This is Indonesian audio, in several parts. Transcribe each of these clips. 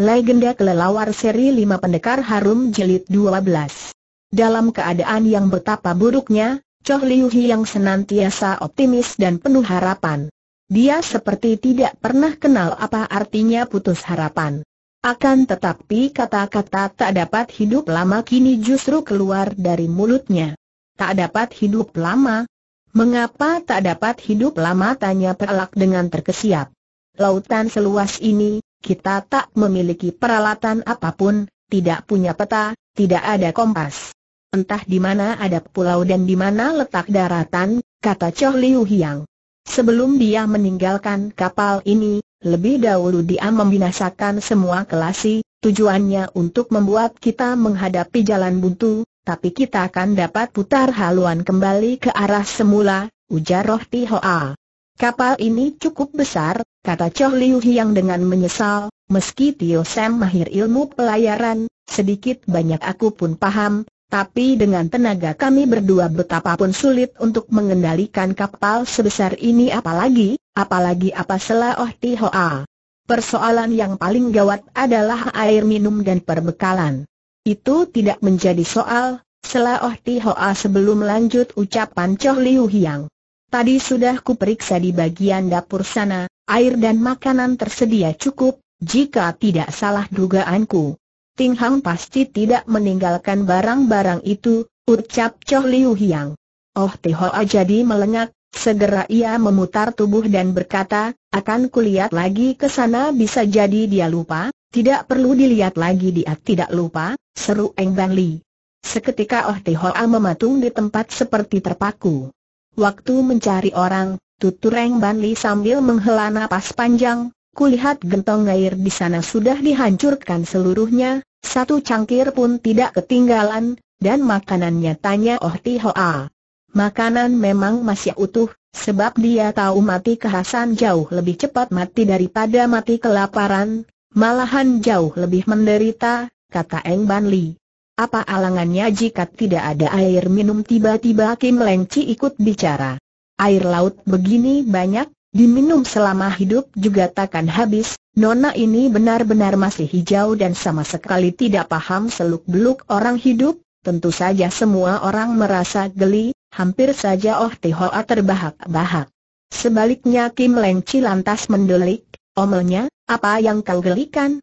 Legenda Kelelawar Seri 5 Pendekar Harum Jilid 12 Dalam keadaan yang betapa buruknya, Choh Liu Hi yang senantiasa optimis dan penuh harapan. Dia seperti tidak pernah kenal apa artinya putus harapan. Akan tetapi kata-kata tak dapat hidup lama kini justru keluar dari mulutnya. Tak dapat hidup lama? Mengapa tak dapat hidup lama tanya Perlak dengan terkesiap. Lautan seluas ini, kita tak memiliki peralatan apapun, tidak punya peta, tidak ada kompas. Entah di mana ada pulau dan di mana letak daratan, kata Choh Liu Hiang. Sebelum dia meninggalkan kapal ini, lebih dahulu dia membinasakan semua kelasi, tujuannya untuk membuat kita menghadapi jalan buntu, tapi kita akan dapat putar haluan kembali ke arah semula, ujar Roh Tihoa. Kapal ini cukup besar, kata Choh Liu Hiang dengan menyesal, meski Tio Sam mahir ilmu pelayaran, sedikit banyak aku pun paham, tapi dengan tenaga kami berdua betapapun sulit untuk mengendalikan kapal sebesar ini apalagi, apalagi apa selah Oh Tihoa. Persoalan yang paling gawat adalah air minum dan perbekalan. Itu tidak menjadi soal, selah Oh Tihoa sebelum lanjut ucapan Choh Liu Hiang. Tadi sudah kuperiksa di bagian dapur sana, air dan makanan tersedia cukup, jika tidak salah dugaanku. Ting Hang pasti tidak meninggalkan barang-barang itu, ucap Choh Liu Hiang. Oh Hoa jadi melengak, segera ia memutar tubuh dan berkata, akan kulihat lagi ke sana bisa jadi dia lupa, tidak perlu dilihat lagi dia tidak lupa, seru Eng Ban Li. Seketika Oh Hoa mematung di tempat seperti terpaku. Waktu mencari orang, tutur Eng Banli sambil menghela napas panjang, kulihat gentong air di sana sudah dihancurkan seluruhnya, satu cangkir pun tidak ketinggalan, dan makanannya tanya Oh Ti Hoa. Makanan memang masih utuh, sebab dia tahu mati kehasan jauh lebih cepat mati daripada mati kelaparan, malahan jauh lebih menderita, kata Eng Ban apa alangannya jika tidak ada air minum tiba-tiba Kim Lengci ikut bicara. Air laut begini banyak, diminum selama hidup juga takkan habis, nona ini benar-benar masih hijau dan sama sekali tidak paham seluk-beluk orang hidup, tentu saja semua orang merasa geli, hampir saja Oh Tihoa terbahak-bahak. Sebaliknya Kim Lengci lantas mendelik, omelnya, apa yang kau gelikan?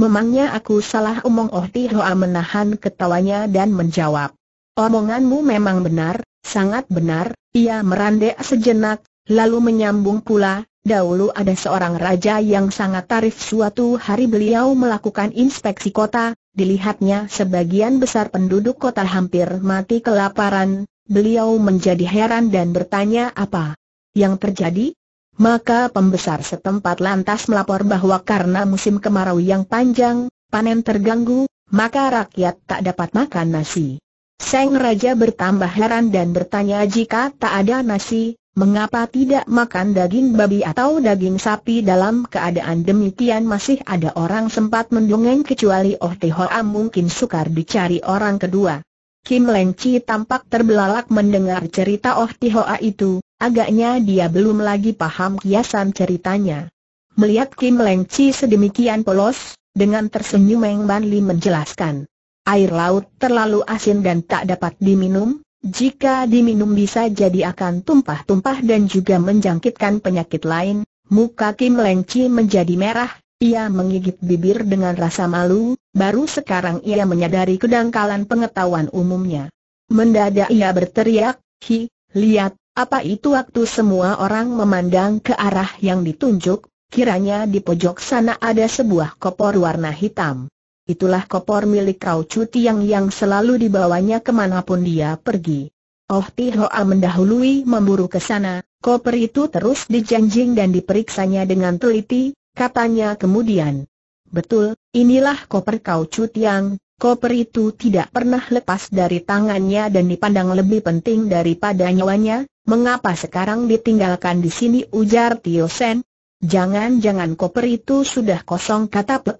Memangnya aku salah omong Oh Tihoa menahan ketawanya dan menjawab. Omonganmu memang benar, sangat benar, ia merandek sejenak, lalu menyambung pula, dahulu ada seorang raja yang sangat tarif suatu hari beliau melakukan inspeksi kota, dilihatnya sebagian besar penduduk kota hampir mati kelaparan, beliau menjadi heran dan bertanya apa yang terjadi, maka pembesar setempat lantas melapor bahwa karena musim kemarau yang panjang, panen terganggu, maka rakyat tak dapat makan nasi. Seng Raja bertambah heran dan bertanya jika tak ada nasi, mengapa tidak makan daging babi atau daging sapi dalam keadaan demikian masih ada orang sempat mendongeng kecuali Oh Tehoa mungkin sukar dicari orang kedua. Kim Leng Chi tampak terbelalak mendengar cerita Oh Hoa itu, Agaknya dia belum lagi paham kiasan ceritanya. Melihat Kim Leng Chi sedemikian polos, dengan tersenyum Meng Ban Li menjelaskan. Air laut terlalu asin dan tak dapat diminum, jika diminum bisa jadi akan tumpah-tumpah dan juga menjangkitkan penyakit lain. Muka Kim Leng Chi menjadi merah, ia menggigit bibir dengan rasa malu, baru sekarang ia menyadari kedangkalan pengetahuan umumnya. Mendadak ia berteriak, Hi, lihat, apa itu waktu semua orang memandang ke arah yang ditunjuk, kiranya di pojok sana ada sebuah kopor warna hitam. Itulah kopor milik Kau Cuti yang yang selalu dibawanya kemanapun dia pergi. Oh Ti Hoa mendahului memburu ke sana, koper itu terus dijanjing dan diperiksanya dengan teliti, katanya kemudian. Betul, inilah koper Kau Cuti yang, koper itu tidak pernah lepas dari tangannya dan dipandang lebih penting daripada nyawanya, Mengapa sekarang ditinggalkan di sini ujar Tio Sen? Jangan-jangan koper itu sudah kosong kata Pek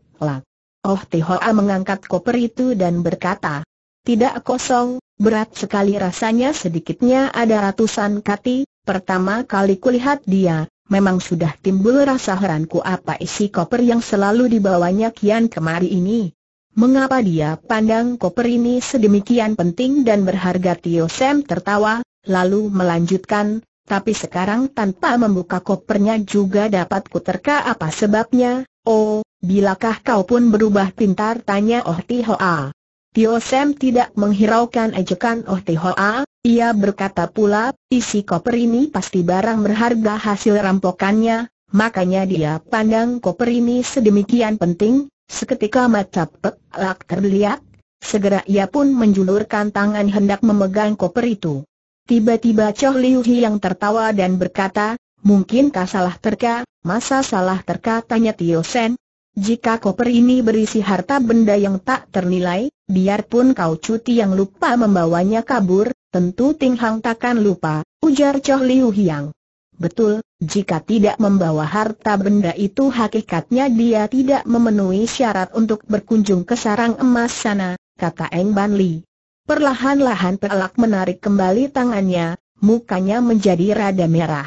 Oh Tihoa mengangkat koper itu dan berkata, tidak kosong, berat sekali rasanya sedikitnya ada ratusan kati, pertama kali kulihat dia, memang sudah timbul rasa heranku apa isi koper yang selalu dibawanya kian kemari ini. Mengapa dia pandang koper ini sedemikian penting dan berharga Tio Sam tertawa, Lalu melanjutkan, tapi sekarang tanpa membuka kopernya juga dapat kuterka apa sebabnya, oh, bilakah kau pun berubah pintar tanya Oh Tihoa. Tio Sam tidak menghiraukan ejekan Oh Tihoa, ia berkata pula, isi koper ini pasti barang berharga hasil rampokannya, makanya dia pandang koper ini sedemikian penting, seketika mata Pek Lak terlihat, segera ia pun menjulurkan tangan hendak memegang koper itu. Tiba-tiba Choh Liu yang tertawa dan berkata, mungkinkah salah terka, masa salah terka tanya Tio Sen? Jika koper ini berisi harta benda yang tak ternilai, biarpun kau cuti yang lupa membawanya kabur, tentu Ting Hang takkan lupa, ujar Choh Liu Hiang. Betul, jika tidak membawa harta benda itu hakikatnya dia tidak memenuhi syarat untuk berkunjung ke sarang emas sana, kata Eng Ban Li. Perlahan-lahan Pelak menarik kembali tangannya, mukanya menjadi rada merah.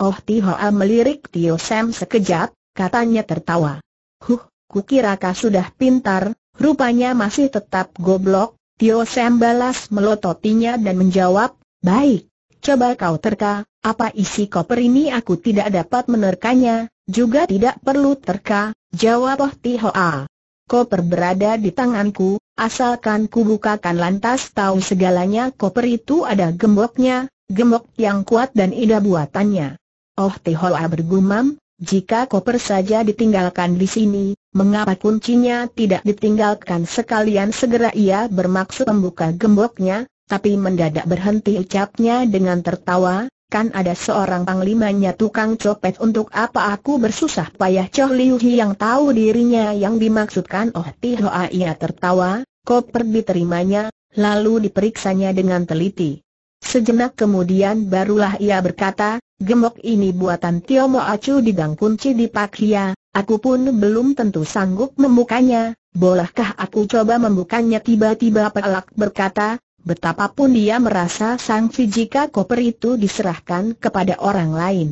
Oh Tihoa melirik Tio Sam sekejap, katanya tertawa. Huh, kukirakah kau sudah pintar, rupanya masih tetap goblok. Tio Sam balas melototinya dan menjawab, baik, coba kau terka, apa isi koper ini aku tidak dapat menerkanya, juga tidak perlu terka, jawab Oh Tihoa koper berada di tanganku, asalkan ku bukakan lantas tahu segalanya koper itu ada gemboknya, gembok yang kuat dan indah buatannya. Oh Tihoa bergumam, jika koper saja ditinggalkan di sini, mengapa kuncinya tidak ditinggalkan sekalian segera ia bermaksud membuka gemboknya, tapi mendadak berhenti ucapnya dengan tertawa, kan ada seorang panglimanya tukang copet untuk apa aku bersusah payah Choh Liu Hi yang tahu dirinya yang dimaksudkan Oh Tihoa ia tertawa, koper diterimanya, lalu diperiksanya dengan teliti. Sejenak kemudian barulah ia berkata, gemok ini buatan Tio Mo Acu di gang kunci di Pakia, aku pun belum tentu sanggup membukanya, bolehkah aku coba membukanya tiba-tiba pelak berkata, betapapun dia merasa sangsi jika koper itu diserahkan kepada orang lain.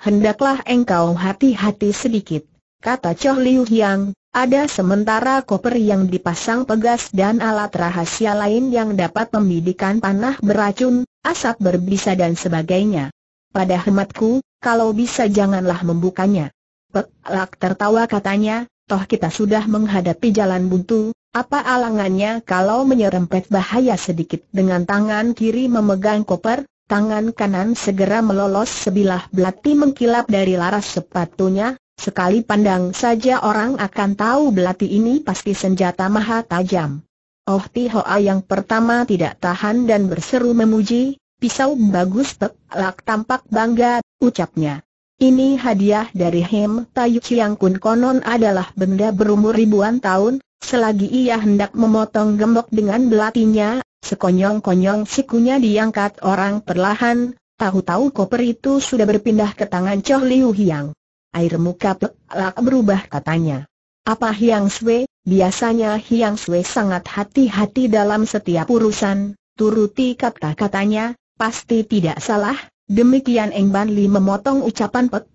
Hendaklah engkau hati-hati sedikit, kata Choh Liu Hyang, ada sementara koper yang dipasang pegas dan alat rahasia lain yang dapat membidikan panah beracun, asap berbisa dan sebagainya. Pada hematku, kalau bisa janganlah membukanya. Pek Lak tertawa katanya, toh kita sudah menghadapi jalan buntu, apa alangannya kalau menyerempet bahaya sedikit dengan tangan kiri memegang koper, tangan kanan segera melolos sebilah belati mengkilap dari laras sepatunya, sekali pandang saja orang akan tahu belati ini pasti senjata maha tajam. Oh Tihoa yang pertama tidak tahan dan berseru memuji, pisau bagus lak tampak bangga, ucapnya. Ini hadiah dari Hem Tayu Chiang Kun konon adalah benda berumur ribuan tahun, Selagi ia hendak memotong gembok dengan belatinya, sekonyong-konyong sikunya diangkat orang perlahan, tahu-tahu koper itu sudah berpindah ke tangan Choh Liu Hiang. Air muka pelak berubah katanya. Apa Hiang Swe? Biasanya Hiang Swe sangat hati-hati dalam setiap urusan, turuti kata-katanya, pasti tidak salah, demikian Eng Ban Li memotong ucapan Pek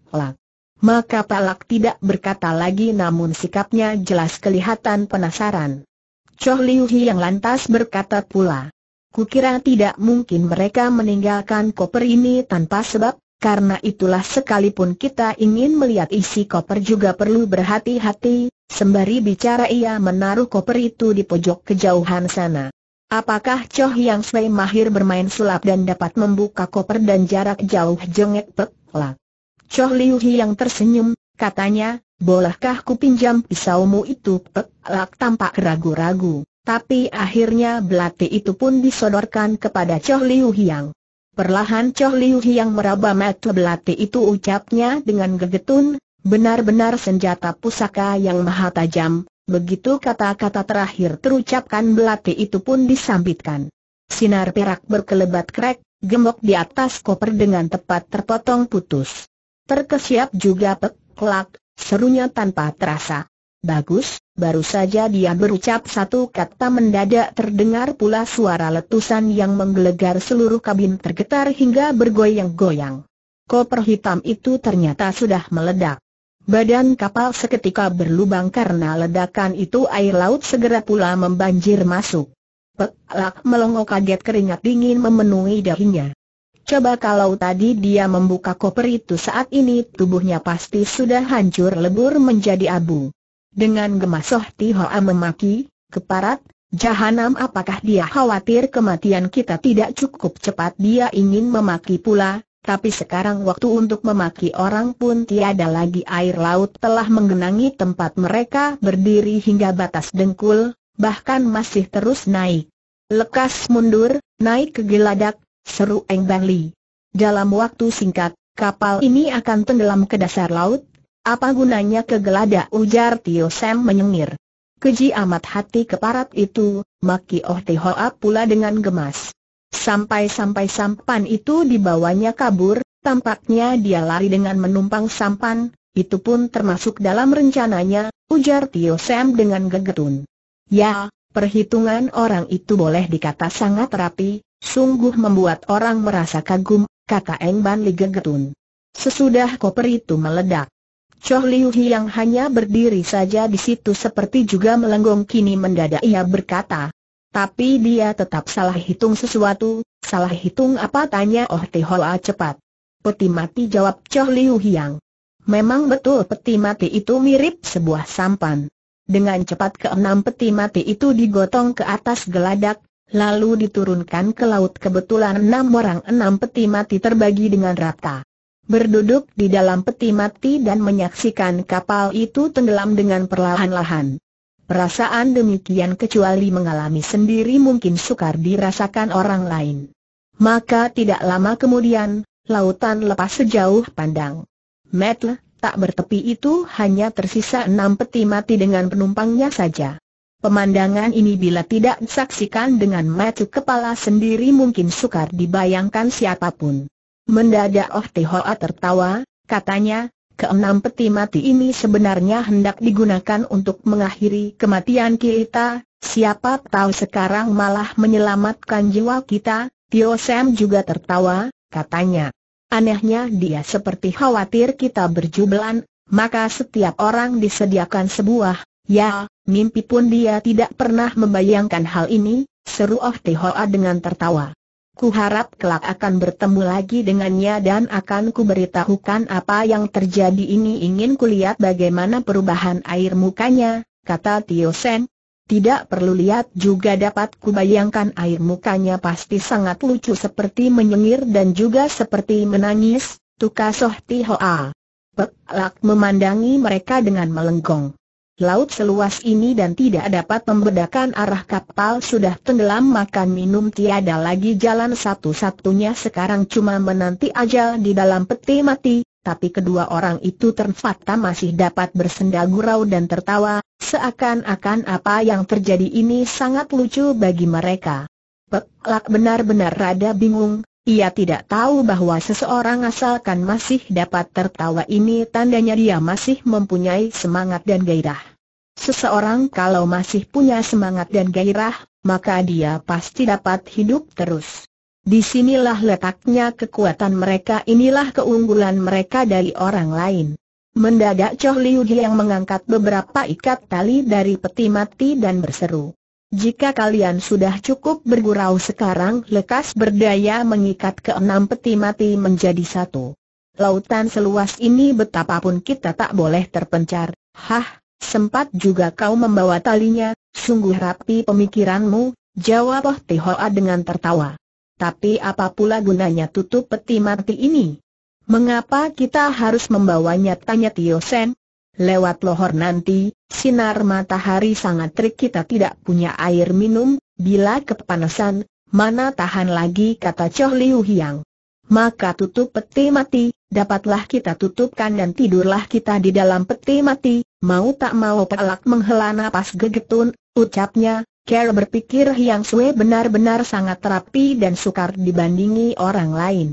maka Palak tidak berkata lagi namun sikapnya jelas kelihatan penasaran. Choh Liu Hi yang lantas berkata pula. Kukira tidak mungkin mereka meninggalkan koper ini tanpa sebab, karena itulah sekalipun kita ingin melihat isi koper juga perlu berhati-hati, sembari bicara ia menaruh koper itu di pojok kejauhan sana. Apakah Choh Yang Sui mahir bermain sulap dan dapat membuka koper dan jarak jauh jengek pek? Choh Liu yang tersenyum, katanya, bolehkah ku pinjam pisaumu itu? Pek Lak tampak ragu-ragu, tapi akhirnya belati itu pun disodorkan kepada Choh Liu Hiang. Perlahan Choh Liu Hiang meraba mata belati itu ucapnya dengan gegetun, benar-benar senjata pusaka yang maha tajam, begitu kata-kata terakhir terucapkan belati itu pun disambitkan. Sinar perak berkelebat krek, Gembok di atas koper dengan tepat terpotong putus. Terkesiap juga Pek kelak, serunya tanpa terasa. Bagus, baru saja dia berucap satu kata mendadak terdengar pula suara letusan yang menggelegar seluruh kabin tergetar hingga bergoyang-goyang. Koper hitam itu ternyata sudah meledak. Badan kapal seketika berlubang karena ledakan itu air laut segera pula membanjir masuk. Pek, lak melongo kaget keringat dingin memenuhi dahinya. Coba kalau tadi dia membuka koper itu saat ini tubuhnya pasti sudah hancur lebur menjadi abu. Dengan gemas Soh Tihoa memaki, keparat, jahanam apakah dia khawatir kematian kita tidak cukup cepat dia ingin memaki pula, tapi sekarang waktu untuk memaki orang pun tiada lagi air laut telah menggenangi tempat mereka berdiri hingga batas dengkul, bahkan masih terus naik. Lekas mundur, naik ke geladak, Seru Eng Bang Li. Dalam waktu singkat, kapal ini akan tenggelam ke dasar laut. Apa gunanya kegelada? ujar Tio Sam menyengir. Keji amat hati keparat itu, Maki Oh Tehoa pula dengan gemas. Sampai-sampai sampan itu dibawanya kabur, tampaknya dia lari dengan menumpang sampan, itu pun termasuk dalam rencananya, ujar Tio Sam dengan gegetun. Ya, perhitungan orang itu boleh dikata sangat rapi, Sungguh membuat orang merasa kagum, kata Eng Ban Li Gegetun. Sesudah koper itu meledak. Choh Liu Hi yang hanya berdiri saja di situ seperti juga melenggong kini mendadak ia berkata. Tapi dia tetap salah hitung sesuatu, salah hitung apa tanya Oh Hoa cepat. Peti mati jawab Choh Liu yang, Memang betul peti mati itu mirip sebuah sampan. Dengan cepat keenam peti mati itu digotong ke atas geladak, lalu diturunkan ke laut kebetulan enam orang enam peti mati terbagi dengan rata. Berduduk di dalam peti mati dan menyaksikan kapal itu tenggelam dengan perlahan-lahan. Perasaan demikian kecuali mengalami sendiri mungkin sukar dirasakan orang lain. Maka tidak lama kemudian, lautan lepas sejauh pandang. Metle, tak bertepi itu hanya tersisa enam peti mati dengan penumpangnya saja. Pemandangan ini bila tidak disaksikan dengan mata kepala sendiri mungkin sukar dibayangkan siapapun. Mendadak Oh Hoa tertawa, katanya, keenam peti mati ini sebenarnya hendak digunakan untuk mengakhiri kematian kita, siapa tahu sekarang malah menyelamatkan jiwa kita, Tio Sam juga tertawa, katanya. Anehnya dia seperti khawatir kita berjubelan, maka setiap orang disediakan sebuah, ya, Mimpi pun dia tidak pernah membayangkan hal ini, seru Oh Tehoa dengan tertawa. Ku harap kelak akan bertemu lagi dengannya dan akan kuberitahukan apa yang terjadi ini ingin kulihat bagaimana perubahan air mukanya, kata Tio Sen. Tidak perlu lihat juga dapat kubayangkan air mukanya pasti sangat lucu seperti menyengir dan juga seperti menangis, tukas Soh Pek Pelak memandangi mereka dengan melenggong laut seluas ini dan tidak dapat membedakan arah kapal sudah tenggelam makan minum tiada lagi jalan satu-satunya sekarang cuma menanti ajal di dalam peti mati, tapi kedua orang itu terfata masih dapat bersenda gurau dan tertawa, seakan-akan apa yang terjadi ini sangat lucu bagi mereka. Peklak benar-benar rada bingung, ia tidak tahu bahwa seseorang asalkan masih dapat tertawa ini tandanya dia masih mempunyai semangat dan gairah. Seseorang kalau masih punya semangat dan gairah, maka dia pasti dapat hidup terus. Disinilah letaknya kekuatan mereka inilah keunggulan mereka dari orang lain. Mendadak Choh Liu yang mengangkat beberapa ikat tali dari peti mati dan berseru. Jika kalian sudah cukup bergurau sekarang lekas berdaya mengikat keenam peti mati menjadi satu. Lautan seluas ini betapapun kita tak boleh terpencar, hah, sempat juga kau membawa talinya, sungguh rapi pemikiranmu, jawab Oh Tihoa dengan tertawa. Tapi apa pula gunanya tutup peti mati ini? Mengapa kita harus membawanya tanya Tio Sen? Lewat lohor nanti, sinar matahari sangat terik kita tidak punya air minum, bila kepanasan, mana tahan lagi kata Choh Liu Hiang. Maka tutup peti mati, dapatlah kita tutupkan dan tidurlah kita di dalam peti mati, mau tak mau pelak menghela napas gegetun, ucapnya, Kera berpikir Hiang Sui benar-benar sangat terapi dan sukar dibandingi orang lain.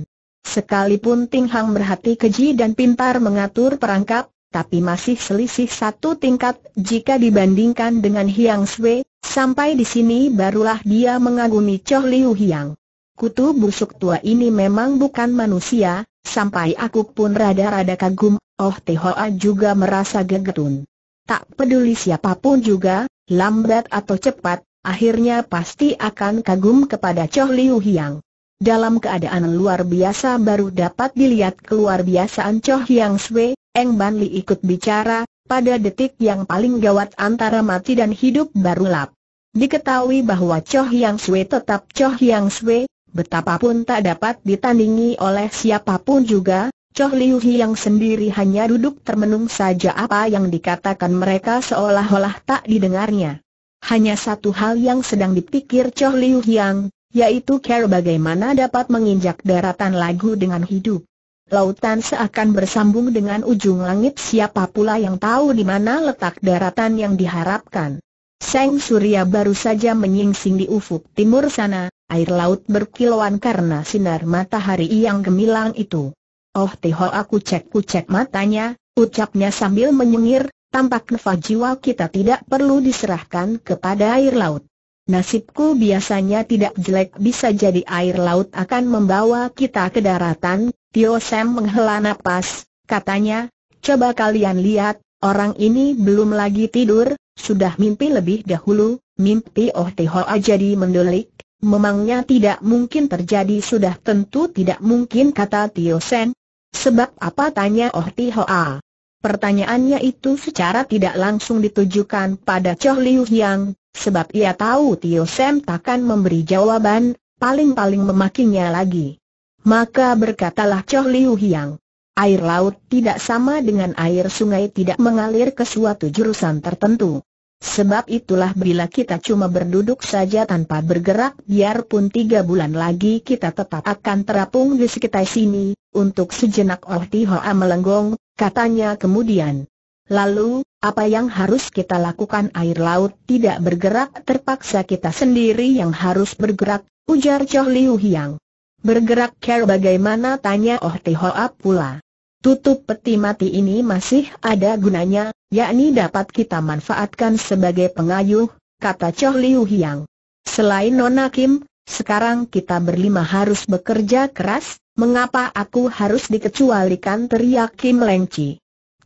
Sekalipun Ting Hang berhati keji dan pintar mengatur perangkap, tapi masih selisih satu tingkat jika dibandingkan dengan Hiang Sui, sampai di sini barulah dia mengagumi Choh Liu Hiang. Kutu busuk tua ini memang bukan manusia, sampai aku pun rada-rada kagum, Oh Hoa juga merasa gegetun. Tak peduli siapapun juga, lambat atau cepat, akhirnya pasti akan kagum kepada Choh Liu Hiang. Dalam keadaan luar biasa baru dapat dilihat keluar biasaan Choh Hiang Sui, Eng Ban Li ikut bicara, pada detik yang paling gawat antara mati dan hidup baru lap. Diketahui bahwa Choh Yang Sui tetap Choh Yang Sui, betapapun tak dapat ditandingi oleh siapapun juga, Choh Liu yang sendiri hanya duduk termenung saja apa yang dikatakan mereka seolah-olah tak didengarnya. Hanya satu hal yang sedang dipikir Choh Liu yang, yaitu care bagaimana dapat menginjak daratan lagu dengan hidup lautan seakan bersambung dengan ujung langit siapa pula yang tahu di mana letak daratan yang diharapkan. Seng Surya baru saja menyingsing di ufuk timur sana, air laut berkilauan karena sinar matahari yang gemilang itu. Oh Tiho aku cek ku cek matanya, ucapnya sambil menyengir, tampak nefah jiwa kita tidak perlu diserahkan kepada air laut. Nasibku biasanya tidak jelek bisa jadi air laut akan membawa kita ke daratan, Tio Sam menghela napas, katanya, coba kalian lihat, orang ini belum lagi tidur, sudah mimpi lebih dahulu, mimpi Oh Hoa jadi mendelik, memangnya tidak mungkin terjadi sudah tentu tidak mungkin kata Tio Sam. Sebab apa tanya Oh Hoa? Pertanyaannya itu secara tidak langsung ditujukan pada Choh Liu Yang, sebab ia tahu Tio Sam takkan memberi jawaban, paling-paling memakinya lagi. Maka berkatalah Choh Liu Hiang. Air laut tidak sama dengan air sungai tidak mengalir ke suatu jurusan tertentu. Sebab itulah bila kita cuma berduduk saja tanpa bergerak biarpun tiga bulan lagi kita tetap akan terapung di sekitar sini, untuk sejenak Oh Tihoa melenggong, katanya kemudian. Lalu, apa yang harus kita lakukan air laut tidak bergerak terpaksa kita sendiri yang harus bergerak, ujar Choh Liu Hiang. Bergerak care bagaimana tanya Oh Tihoa pula. Tutup peti mati ini masih ada gunanya, yakni dapat kita manfaatkan sebagai pengayuh, kata Choh Liu Hiang. Selain Nona Kim, sekarang kita berlima harus bekerja keras, mengapa aku harus dikecualikan teriak Kim Lengci.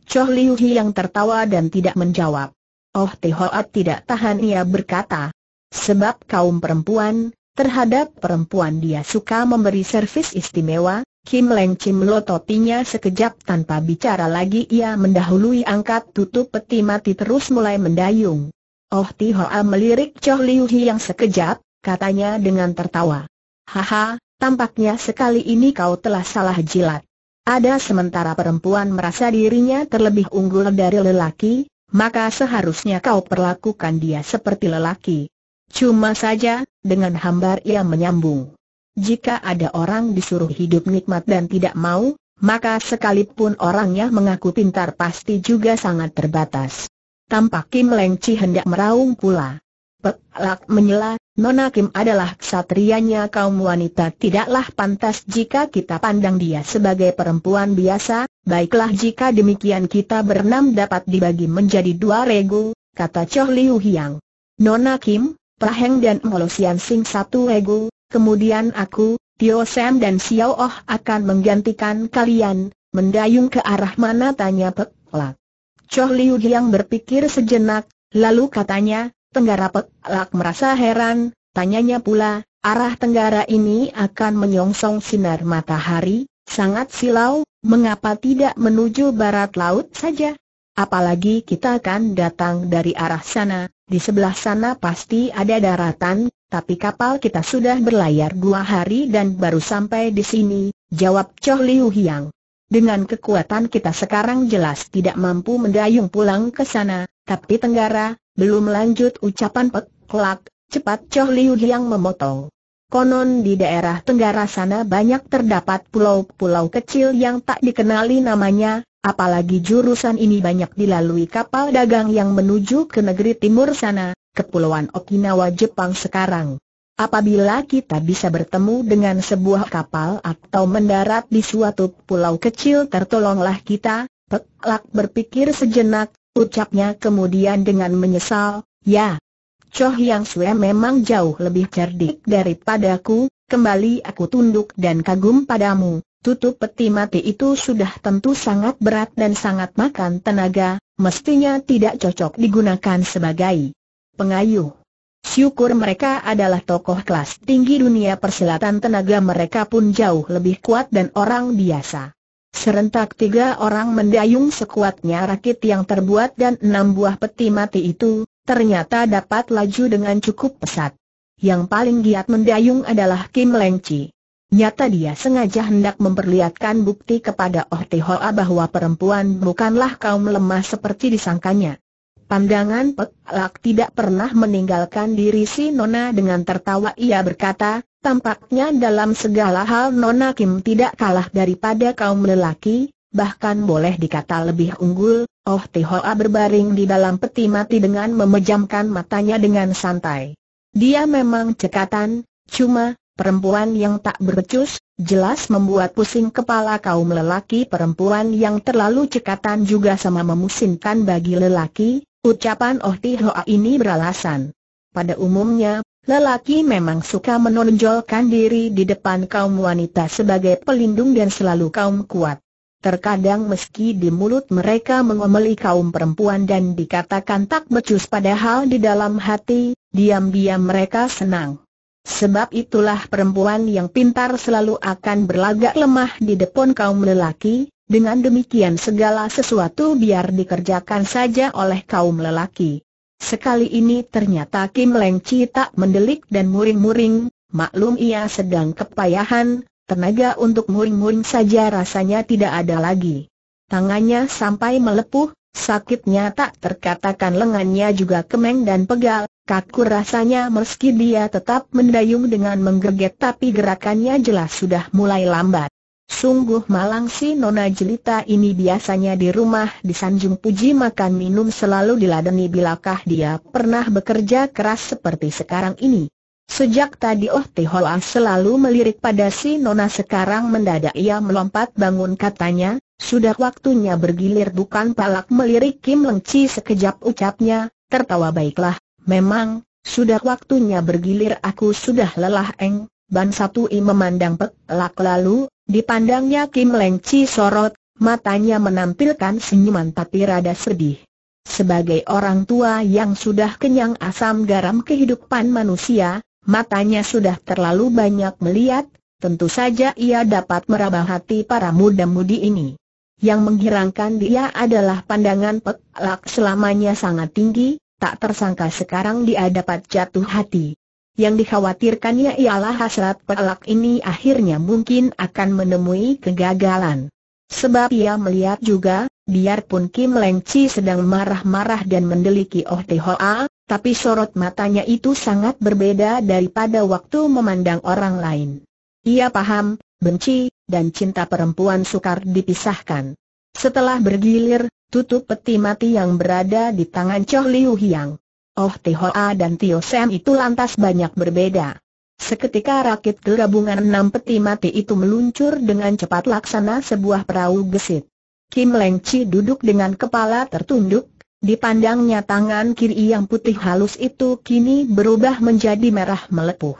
Choh Liu Hiang tertawa dan tidak menjawab. Oh Tihoat tidak tahan ia berkata. Sebab kaum perempuan, Terhadap perempuan dia suka memberi servis istimewa, Kim Leng Chim topinya sekejap tanpa bicara lagi ia mendahului angkat tutup peti mati terus mulai mendayung. Oh Ti Hoa melirik Choh Liu Hi yang sekejap, katanya dengan tertawa. Haha, tampaknya sekali ini kau telah salah jilat. Ada sementara perempuan merasa dirinya terlebih unggul dari lelaki, maka seharusnya kau perlakukan dia seperti lelaki. Cuma saja, dengan hambar ia menyambung. Jika ada orang disuruh hidup nikmat dan tidak mau, maka sekalipun orangnya mengaku pintar pasti juga sangat terbatas. Tampak Kim Leng Chi hendak meraung pula. Pelak menyela, Nona Kim adalah ksatrianya kaum wanita tidaklah pantas jika kita pandang dia sebagai perempuan biasa, baiklah jika demikian kita berenam dapat dibagi menjadi dua regu, kata Choh Liu Hiang. Nona Kim, Paheng dan Molosian Sing satu ego, kemudian aku, Tio Sam dan Xiao Oh akan menggantikan kalian, mendayung ke arah mana tanya Pek Lak. Choh Liu yang berpikir sejenak, lalu katanya, Tenggara Pek Lak merasa heran, tanyanya pula, arah tenggara ini akan menyongsong sinar matahari, sangat silau, mengapa tidak menuju barat laut saja? Apalagi kita akan datang dari arah sana, di sebelah sana pasti ada daratan, tapi kapal kita sudah berlayar dua hari dan baru sampai di sini, jawab Choh Liu Hiang. Dengan kekuatan kita sekarang jelas tidak mampu mendayung pulang ke sana, tapi Tenggara, belum lanjut ucapan Pek Kelak, cepat Choh Liu Hiang memotong. Konon di daerah Tenggara sana banyak terdapat pulau-pulau kecil yang tak dikenali namanya, Apalagi jurusan ini banyak dilalui kapal dagang yang menuju ke negeri timur sana, Kepulauan Okinawa Jepang sekarang. Apabila kita bisa bertemu dengan sebuah kapal atau mendarat di suatu pulau kecil tertolonglah kita, Peklak berpikir sejenak, ucapnya kemudian dengan menyesal, ya, Choh Yang Sue memang jauh lebih cerdik daripadaku, kembali aku tunduk dan kagum padamu, Tutup peti mati itu sudah tentu sangat berat dan sangat makan tenaga, mestinya tidak cocok digunakan sebagai pengayuh. Syukur mereka adalah tokoh kelas tinggi dunia persilatan tenaga mereka pun jauh lebih kuat dan orang biasa. Serentak tiga orang mendayung sekuatnya rakit yang terbuat dan enam buah peti mati itu, ternyata dapat laju dengan cukup pesat. Yang paling giat mendayung adalah Kim Chi. Nyata dia sengaja hendak memperlihatkan bukti kepada Oh Hoa bahwa perempuan bukanlah kaum lemah seperti disangkanya. Pandangan Pek Lak tidak pernah meninggalkan diri si Nona dengan tertawa ia berkata, tampaknya dalam segala hal Nona Kim tidak kalah daripada kaum lelaki, bahkan boleh dikata lebih unggul, Oh Hoa berbaring di dalam peti mati dengan memejamkan matanya dengan santai. Dia memang cekatan, cuma perempuan yang tak berbecus, jelas membuat pusing kepala kaum lelaki perempuan yang terlalu cekatan juga sama memusingkan bagi lelaki, ucapan Oh Hoa ini beralasan. Pada umumnya, lelaki memang suka menonjolkan diri di depan kaum wanita sebagai pelindung dan selalu kaum kuat. Terkadang meski di mulut mereka mengomeli kaum perempuan dan dikatakan tak becus padahal di dalam hati, diam-diam mereka senang. Sebab itulah perempuan yang pintar selalu akan berlagak lemah di depan kaum lelaki, dengan demikian segala sesuatu biar dikerjakan saja oleh kaum lelaki. Sekali ini ternyata Kim Leng Chi tak mendelik dan muring-muring, maklum ia sedang kepayahan, tenaga untuk muring-muring saja rasanya tidak ada lagi. Tangannya sampai melepuh, Sakitnya tak terkatakan lengannya juga kemeng dan pegal, kaku rasanya meski dia tetap mendayung dengan menggeget tapi gerakannya jelas sudah mulai lambat. Sungguh malang si Nona Jelita ini biasanya di rumah di Sanjung puji makan minum selalu diladeni bilakah dia pernah bekerja keras seperti sekarang ini. Sejak tadi Oh Tihoa selalu melirik pada si Nona sekarang mendadak ia melompat bangun katanya, sudah waktunya bergilir bukan palak melirik Kim Leng Chi sekejap ucapnya, tertawa baiklah, memang, sudah waktunya bergilir aku sudah lelah eng, Ban Satu I memandang pelak lalu, dipandangnya Kim Leng Chi sorot, matanya menampilkan senyuman tapi rada sedih. Sebagai orang tua yang sudah kenyang asam garam kehidupan manusia, matanya sudah terlalu banyak melihat, tentu saja ia dapat meraba hati para muda-mudi ini. Yang menghirangkan dia adalah pandangan Pek Lak selamanya sangat tinggi, tak tersangka sekarang dia dapat jatuh hati. Yang dikhawatirkannya ialah hasrat pelak ini akhirnya mungkin akan menemui kegagalan. Sebab ia melihat juga, biarpun Kim Leng Chi sedang marah-marah dan mendeliki Oh Te Hoa, tapi sorot matanya itu sangat berbeda daripada waktu memandang orang lain. Ia paham, benci, dan cinta perempuan sukar dipisahkan. Setelah bergilir, tutup peti mati yang berada di tangan Choh Liu Hiang. Oh Tihoa dan Tio Sam itu lantas banyak berbeda. Seketika rakit gerabungan enam peti mati itu meluncur dengan cepat laksana sebuah perahu gesit. Kim Leng Chi duduk dengan kepala tertunduk, dipandangnya tangan kiri yang putih halus itu kini berubah menjadi merah melepuh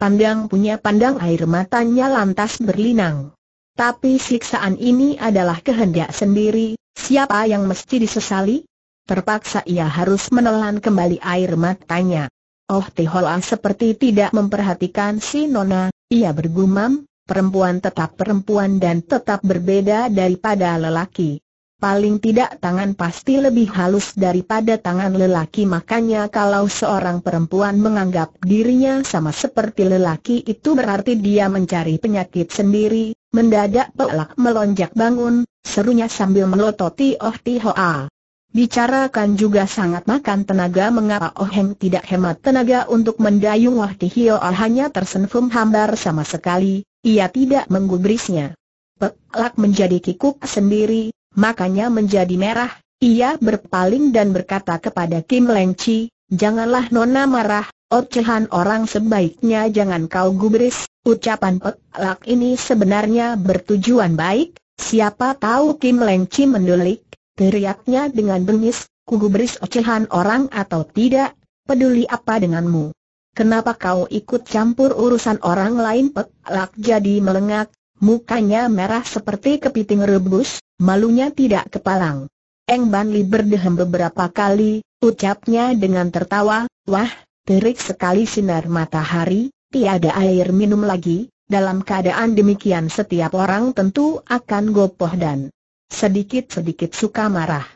pandang punya pandang air matanya lantas berlinang. Tapi siksaan ini adalah kehendak sendiri, siapa yang mesti disesali? Terpaksa ia harus menelan kembali air matanya. Oh Tihola seperti tidak memperhatikan si Nona, ia bergumam, perempuan tetap perempuan dan tetap berbeda daripada lelaki paling tidak tangan pasti lebih halus daripada tangan lelaki makanya kalau seorang perempuan menganggap dirinya sama seperti lelaki itu berarti dia mencari penyakit sendiri, mendadak pelak melonjak bangun, serunya sambil melototi Oh Tihoa. Bicarakan juga sangat makan tenaga mengapa oheng oh tidak hemat tenaga untuk mendayung Wah oh Tihoa hanya tersenfum hambar sama sekali, ia tidak menggubrisnya. Pelak menjadi kikuk sendiri, makanya menjadi merah. Ia berpaling dan berkata kepada Kim Leng Chi, janganlah Nona marah, ocehan orang sebaiknya jangan kau gubris. Ucapan Pek Lak ini sebenarnya bertujuan baik, siapa tahu Kim Leng Chi mendulik, teriaknya dengan bengis, kugubris ocehan orang atau tidak, peduli apa denganmu. Kenapa kau ikut campur urusan orang lain Pek Lak jadi melengak, mukanya merah seperti kepiting rebus, malunya tidak kepalang. Eng Ban berdehem beberapa kali, ucapnya dengan tertawa, wah, terik sekali sinar matahari, tiada air minum lagi, dalam keadaan demikian setiap orang tentu akan gopoh dan sedikit-sedikit suka marah.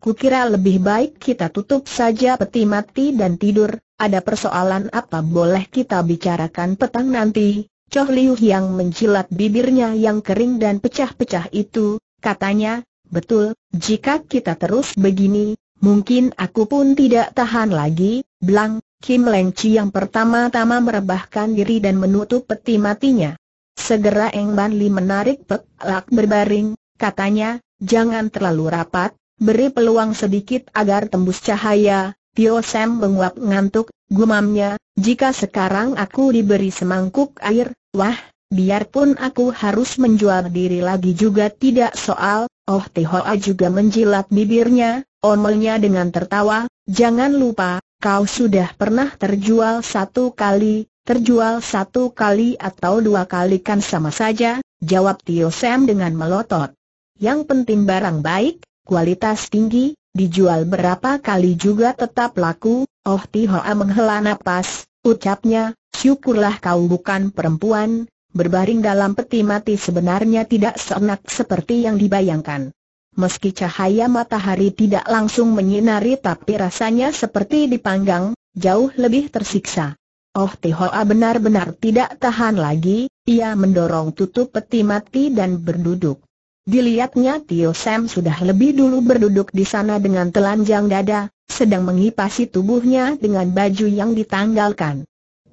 Kukira lebih baik kita tutup saja peti mati dan tidur, ada persoalan apa boleh kita bicarakan petang nanti. Choh Liu yang menjilat bibirnya yang kering dan pecah-pecah itu, katanya, betul, jika kita terus begini, mungkin aku pun tidak tahan lagi, Blang, Kim Leng Chi yang pertama-tama merebahkan diri dan menutup peti matinya. Segera Eng Ban Li menarik pek lak berbaring, katanya, jangan terlalu rapat, beri peluang sedikit agar tembus cahaya, Tio Sam menguap ngantuk, gumamnya, jika sekarang aku diberi semangkuk air, wah, Biarpun aku harus menjual diri lagi juga tidak soal, Oh Tehoa juga menjilat bibirnya, omelnya dengan tertawa, jangan lupa, kau sudah pernah terjual satu kali, terjual satu kali atau dua kali kan sama saja, jawab Tio Sam dengan melotot. Yang penting barang baik, kualitas tinggi, dijual berapa kali juga tetap laku, Oh Tehoa menghela napas, ucapnya, syukurlah kau bukan perempuan, Berbaring dalam peti mati sebenarnya tidak seenak seperti yang dibayangkan. Meski cahaya matahari tidak langsung menyinari tapi rasanya seperti dipanggang, jauh lebih tersiksa. Oh Tihoa benar-benar tidak tahan lagi, ia mendorong tutup peti mati dan berduduk. Dilihatnya Tio Sam sudah lebih dulu berduduk di sana dengan telanjang dada, sedang mengipasi tubuhnya dengan baju yang ditanggalkan.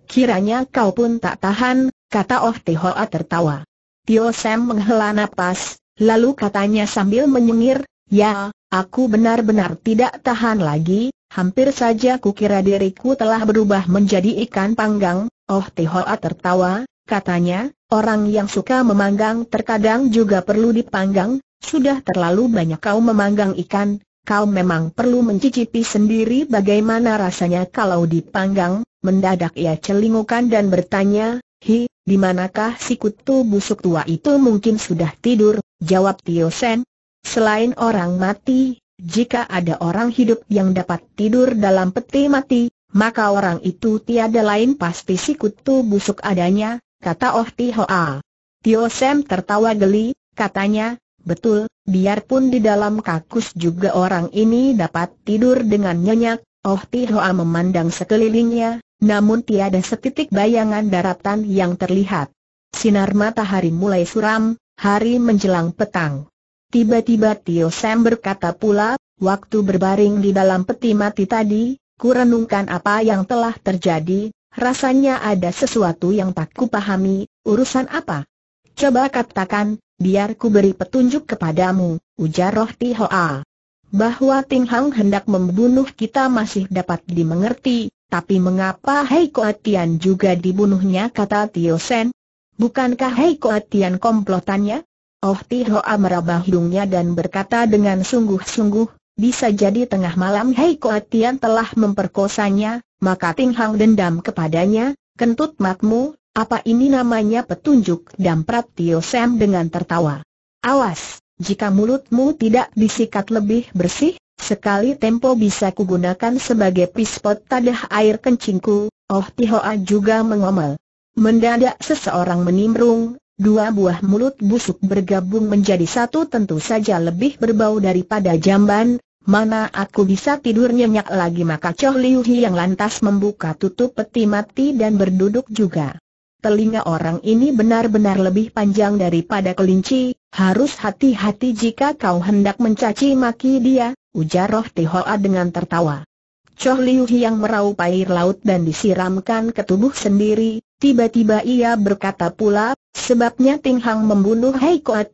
Kiranya kau pun tak tahan, kata Oh Tihoa tertawa. Tio Sam menghela nafas, lalu katanya sambil menyengir, ya, aku benar-benar tidak tahan lagi, hampir saja kukira diriku telah berubah menjadi ikan panggang, Oh Tihoa tertawa, katanya, orang yang suka memanggang terkadang juga perlu dipanggang, sudah terlalu banyak kau memanggang ikan, kau memang perlu mencicipi sendiri bagaimana rasanya kalau dipanggang, mendadak ia celingukan dan bertanya, Hi, di manakah si kutu busuk tua itu mungkin sudah tidur, jawab Tio Sen. Selain orang mati, jika ada orang hidup yang dapat tidur dalam peti mati, maka orang itu tiada lain pasti si kutu busuk adanya, kata Oh Hoa. Tio Sen tertawa geli, katanya, betul, biarpun di dalam kakus juga orang ini dapat tidur dengan nyenyak, Oh Hoa memandang sekelilingnya, namun tiada setitik bayangan daratan yang terlihat. Sinar matahari mulai suram, hari menjelang petang. Tiba-tiba Tio Sam berkata pula, waktu berbaring di dalam peti mati tadi, ku renungkan apa yang telah terjadi, rasanya ada sesuatu yang tak ku pahami, urusan apa? Coba katakan, biar ku beri petunjuk kepadamu, ujar Roh Tihoa. Bahwa Ting Hang hendak membunuh kita masih dapat dimengerti, tapi mengapa Hei Koatian juga dibunuhnya kata Tio Sen? Bukankah Hei Koatian komplotannya? Oh Tihoa meraba hidungnya dan berkata dengan sungguh-sungguh, bisa jadi tengah malam Hei Koatian telah memperkosanya, maka Ting Hang dendam kepadanya, kentut matmu, apa ini namanya petunjuk damprat Tio Sen dengan tertawa. Awas, jika mulutmu tidak disikat lebih bersih, Sekali tempo bisa kugunakan sebagai pispot tadah air kencingku, Oh Tihoa juga mengomel. Mendadak seseorang menimrung, dua buah mulut busuk bergabung menjadi satu tentu saja lebih berbau daripada jamban, Mana aku bisa tidur nyenyak lagi maka Choh Liu yang lantas membuka tutup peti mati dan berduduk juga. Telinga orang ini benar-benar lebih panjang daripada kelinci, harus hati-hati jika kau hendak mencaci maki dia, ujar Roh Tihoa dengan tertawa. Choh Liu yang meraup air laut dan disiramkan ke tubuh sendiri, tiba-tiba ia berkata pula, sebabnya Ting Hang membunuh Hei Koa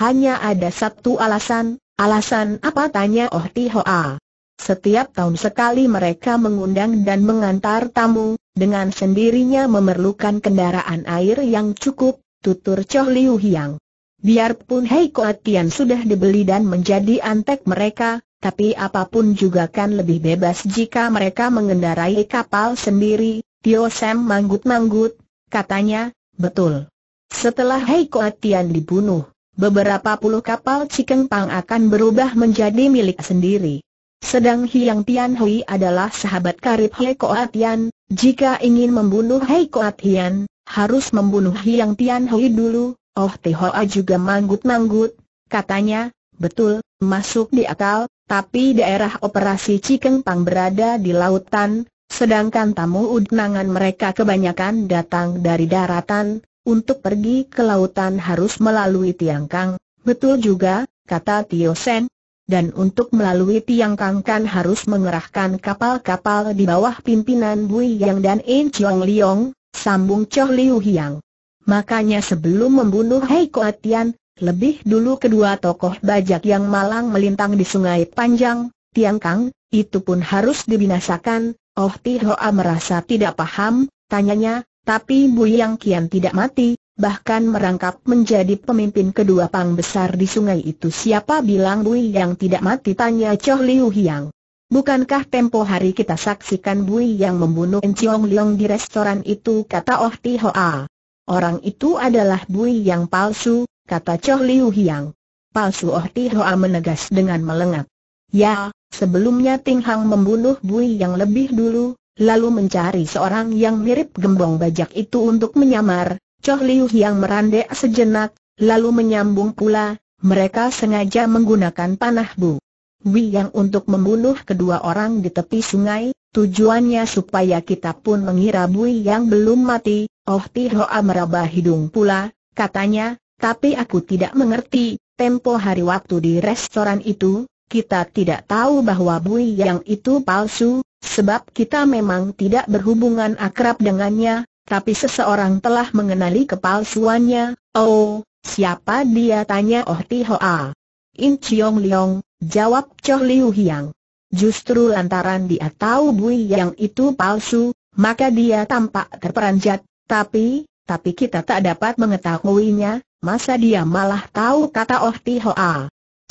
hanya ada satu alasan, alasan apa tanya Oh Tihoa. Setiap tahun sekali mereka mengundang dan mengantar tamu, dengan sendirinya memerlukan kendaraan air yang cukup, tutur Choh Liu Hiang. Biarpun Hei Koatian sudah dibeli dan menjadi antek mereka, tapi apapun juga kan lebih bebas jika mereka mengendarai kapal sendiri, Tio Sam manggut-manggut, katanya, betul. Setelah Hei Koatian dibunuh, beberapa puluh kapal Cikeng Pang akan berubah menjadi milik sendiri. Sedang Hiang Tian Hui adalah sahabat karib Hei Koatian. jika ingin membunuh Hei Koatian, harus membunuh Hiang Tian Hui dulu, Oh Tihoa juga manggut-manggut, katanya, betul, masuk di akal, tapi daerah operasi Cikengpang berada di lautan, sedangkan tamu undangan mereka kebanyakan datang dari daratan, untuk pergi ke lautan harus melalui Tiangkang, betul juga, kata Tio Sen. Dan untuk melalui Tiangkang kan harus mengerahkan kapal-kapal di bawah pimpinan Bui Yang dan In Chiong Liong, sambung Choh Liu Hiang. Makanya sebelum membunuh Hei Koatian, lebih dulu kedua tokoh bajak yang malang melintang di sungai panjang, Tiang Kang, itu pun harus dibinasakan, Oh Ti Hoa merasa tidak paham, tanyanya, tapi Bu Yang Kian tidak mati, bahkan merangkap menjadi pemimpin kedua pang besar di sungai itu siapa bilang Bu Yang tidak mati tanya Choh Liu Hiang. Bukankah tempo hari kita saksikan Bui yang membunuh Enciong Leong di restoran itu kata Oh Ti Hoa. Orang itu adalah Bui yang palsu, kata Choh Liu Hiang. Palsu Oh Ti Hoa menegas dengan melengak. Ya, sebelumnya Ting Hang membunuh Bui yang lebih dulu, lalu mencari seorang yang mirip gembong bajak itu untuk menyamar. Choh Liu Hiang merandek sejenak, lalu menyambung pula, mereka sengaja menggunakan panah Bu. Wi yang untuk membunuh kedua orang di tepi sungai, tujuannya supaya kita pun mengira Bui yang belum mati, Oh Ti Hoa meraba hidung pula, katanya, tapi aku tidak mengerti, tempo hari waktu di restoran itu, kita tidak tahu bahwa bui yang itu palsu, sebab kita memang tidak berhubungan akrab dengannya, tapi seseorang telah mengenali kepalsuannya. Oh, siapa dia tanya Oh Hoa? In Chiong Leong, jawab Choh Liu Hiang. Justru lantaran dia tahu bui yang itu palsu, maka dia tampak terperanjat, tapi, tapi kita tak dapat mengetahuinya, masa dia malah tahu kata Oh Ti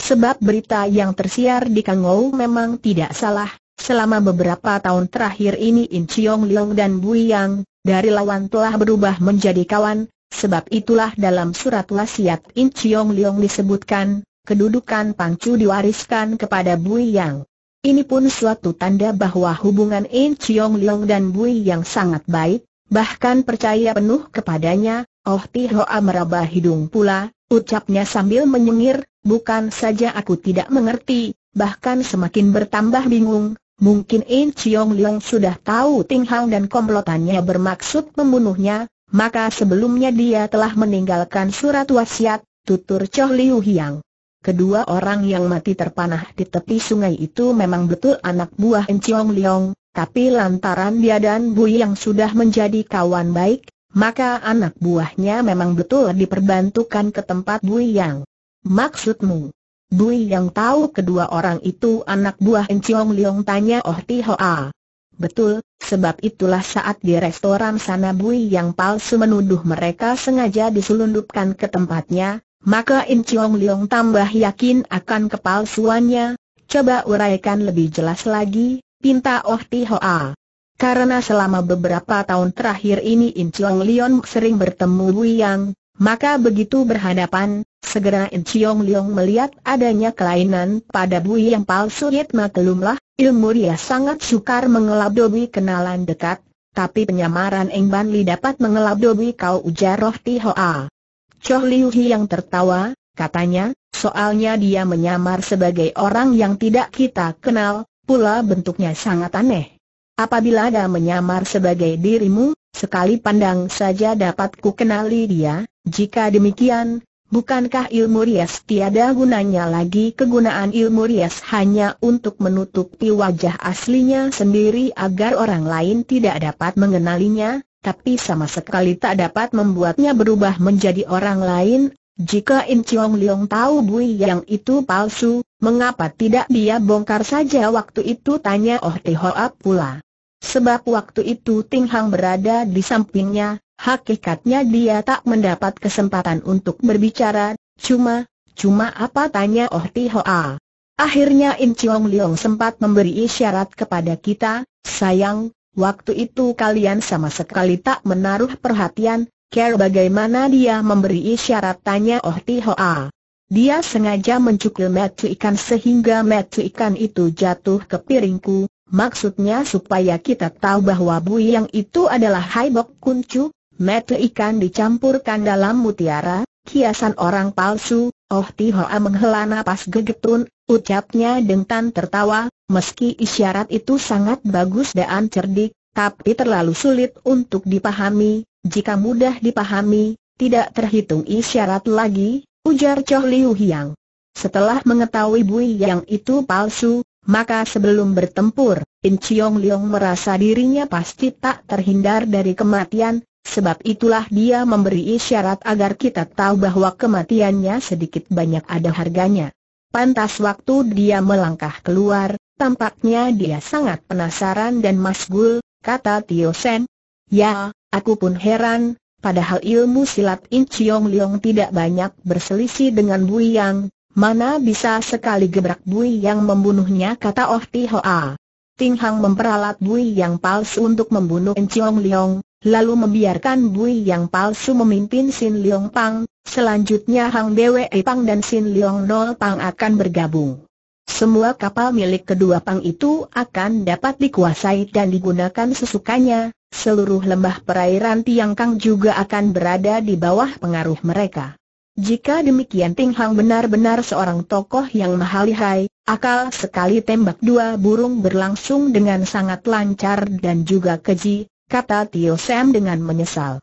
Sebab berita yang tersiar di Kangou memang tidak salah, selama beberapa tahun terakhir ini In Chiong Leong dan Bu Yang, dari lawan telah berubah menjadi kawan, sebab itulah dalam surat wasiat In Chiong Leong disebutkan, kedudukan Pangcu diwariskan kepada Bu Yang. Ini pun suatu tanda bahwa hubungan In Chiong Leong dan Bu Yang sangat baik, bahkan percaya penuh kepadanya, Oh Tihoa meraba hidung pula, ucapnya sambil menyengir, bukan saja aku tidak mengerti, bahkan semakin bertambah bingung, mungkin In Chiong Leong sudah tahu Ting Hang dan komplotannya bermaksud membunuhnya, maka sebelumnya dia telah meninggalkan surat wasiat, tutur Choh Liu Hiang. Kedua orang yang mati terpanah di tepi sungai itu memang betul anak buah In Chiong Liong, tapi lantaran dia dan Bui yang sudah menjadi kawan baik, maka anak buahnya memang betul diperbantukan ke tempat Bui yang. Maksudmu? Bui yang tahu kedua orang itu anak buah Enciong Liong tanya Oh Tihoa. Betul, sebab itulah saat di restoran sana Bui yang palsu menuduh mereka sengaja diselundupkan ke tempatnya, maka Enciong Liong tambah yakin akan kepalsuannya. Coba uraikan lebih jelas lagi, Pinta Oh Hoa. Karena selama beberapa tahun terakhir ini In Chiong Leong sering bertemu Yang, maka begitu berhadapan, segera In Chiong Leong melihat adanya kelainan pada Yang palsu Yet maklumlah, ilmu dia sangat sukar mengelabui kenalan dekat, tapi penyamaran Eng Ban Li dapat mengelabui kau ujar oh Ti Hoa. Choh Liu Hi yang tertawa, katanya, soalnya dia menyamar sebagai orang yang tidak kita kenal, pula bentuknya sangat aneh. Apabila ada menyamar sebagai dirimu, sekali pandang saja dapat ku kenali dia, jika demikian, bukankah ilmu rias tiada gunanya lagi kegunaan ilmu rias hanya untuk menutupi wajah aslinya sendiri agar orang lain tidak dapat mengenalinya, tapi sama sekali tak dapat membuatnya berubah menjadi orang lain, jika In Chiong Leong tahu bui yang itu palsu, mengapa tidak dia bongkar saja waktu itu tanya Oh Te Hoa pula. Sebab waktu itu Ting Hang berada di sampingnya, hakikatnya dia tak mendapat kesempatan untuk berbicara, cuma, cuma apa tanya Oh Te Hoa. Akhirnya In Chiong Leong sempat memberi isyarat kepada kita, sayang, waktu itu kalian sama sekali tak menaruh perhatian, Care bagaimana dia memberi isyarat tanya Oh Tihoa. Dia sengaja mencukil metu ikan sehingga metu ikan itu jatuh ke piringku, maksudnya supaya kita tahu bahwa bui yang itu adalah haibok kuncu, metu ikan dicampurkan dalam mutiara, kiasan orang palsu, Oh Tihoa menghela napas gegetun, ucapnya dengan tertawa, meski isyarat itu sangat bagus dan cerdik, tapi terlalu sulit untuk dipahami, jika mudah dipahami, tidak terhitung isyarat lagi, ujar Choh Liu Hiang. Setelah mengetahui Bui yang itu palsu, maka sebelum bertempur, In Chiong Leong merasa dirinya pasti tak terhindar dari kematian, sebab itulah dia memberi isyarat agar kita tahu bahwa kematiannya sedikit banyak ada harganya. Pantas waktu dia melangkah keluar, tampaknya dia sangat penasaran dan masgul, kata Tio Sen. Ya, Aku pun heran, padahal ilmu silat In Chiong Leong tidak banyak berselisih dengan Bui Yang, mana bisa sekali gebrak Bui Yang membunuhnya kata Oh Ti Hoa. Ting Hang memperalat Bui Yang palsu untuk membunuh In Chiong Leong, lalu membiarkan Bui Yang palsu memimpin Sin Leong Pang, selanjutnya Hang Dewe Pang dan Sin Leong Nol Pang akan bergabung. Semua kapal milik kedua pang itu akan dapat dikuasai dan digunakan sesukanya, seluruh lembah perairan Tiangkang juga akan berada di bawah pengaruh mereka. Jika demikian Ting Hang benar-benar seorang tokoh yang mahalihai, akal sekali tembak dua burung berlangsung dengan sangat lancar dan juga keji, kata Tio Sam dengan menyesal.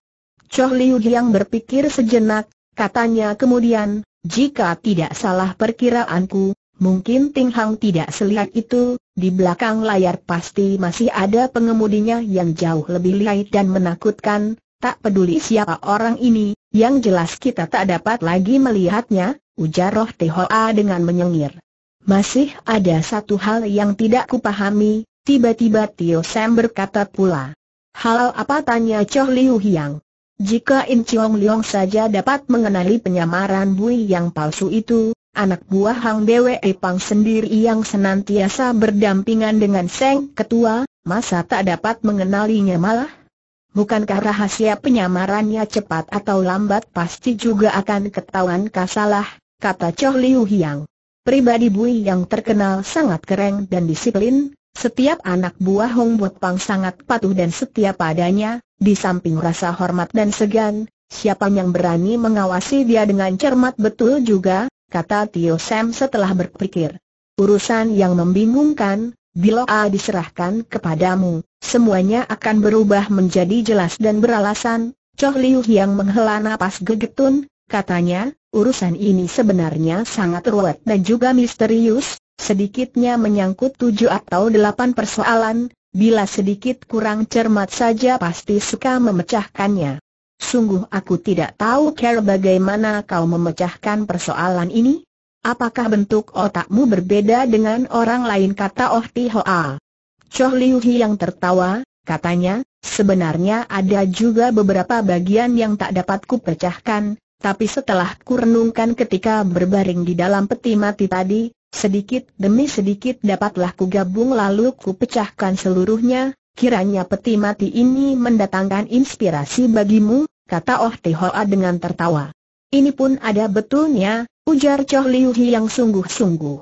Choh Liu yang berpikir sejenak, katanya kemudian, jika tidak salah perkiraanku, Mungkin Ting Hang tidak selihat itu, di belakang layar pasti masih ada pengemudinya yang jauh lebih lihai dan menakutkan, tak peduli siapa orang ini, yang jelas kita tak dapat lagi melihatnya, ujar Roh Tehoa dengan menyengir. Masih ada satu hal yang tidak kupahami, tiba-tiba Tio Sam berkata pula. Hal apa tanya Choh Liu Hiang? Jika In Chiong Liong saja dapat mengenali penyamaran Bui yang palsu itu, anak buah Hang Bwe Pang sendiri yang senantiasa berdampingan dengan Seng Ketua, masa tak dapat mengenalinya malah? Bukankah rahasia penyamarannya cepat atau lambat pasti juga akan ketahuan kasalah, kata Choh Liu Hiang. Pribadi Bui yang terkenal sangat keren dan disiplin, setiap anak buah Hong Buat Pang sangat patuh dan setia padanya, di samping rasa hormat dan segan, siapa yang berani mengawasi dia dengan cermat betul juga, kata Tio Sam setelah berpikir. Urusan yang membingungkan, bila A diserahkan kepadamu, semuanya akan berubah menjadi jelas dan beralasan. Choh Liu yang menghela napas gegetun, katanya, urusan ini sebenarnya sangat ruwet dan juga misterius, sedikitnya menyangkut tujuh atau delapan persoalan, bila sedikit kurang cermat saja pasti suka memecahkannya. Sungguh aku tidak tahu cara bagaimana kau memecahkan persoalan ini. Apakah bentuk otakmu berbeda dengan orang lain kata Oh Ti Hoa? Choh Liu Hi yang tertawa, katanya, sebenarnya ada juga beberapa bagian yang tak dapat kupecahkan, tapi setelah kurenungkan ketika berbaring di dalam peti mati tadi, sedikit demi sedikit dapatlah kugabung lalu kupecahkan seluruhnya, Kiranya peti mati ini mendatangkan inspirasi bagimu, kata Oh Tihoa dengan tertawa. Ini pun ada betulnya, ujar Choh Liu yang sungguh-sungguh.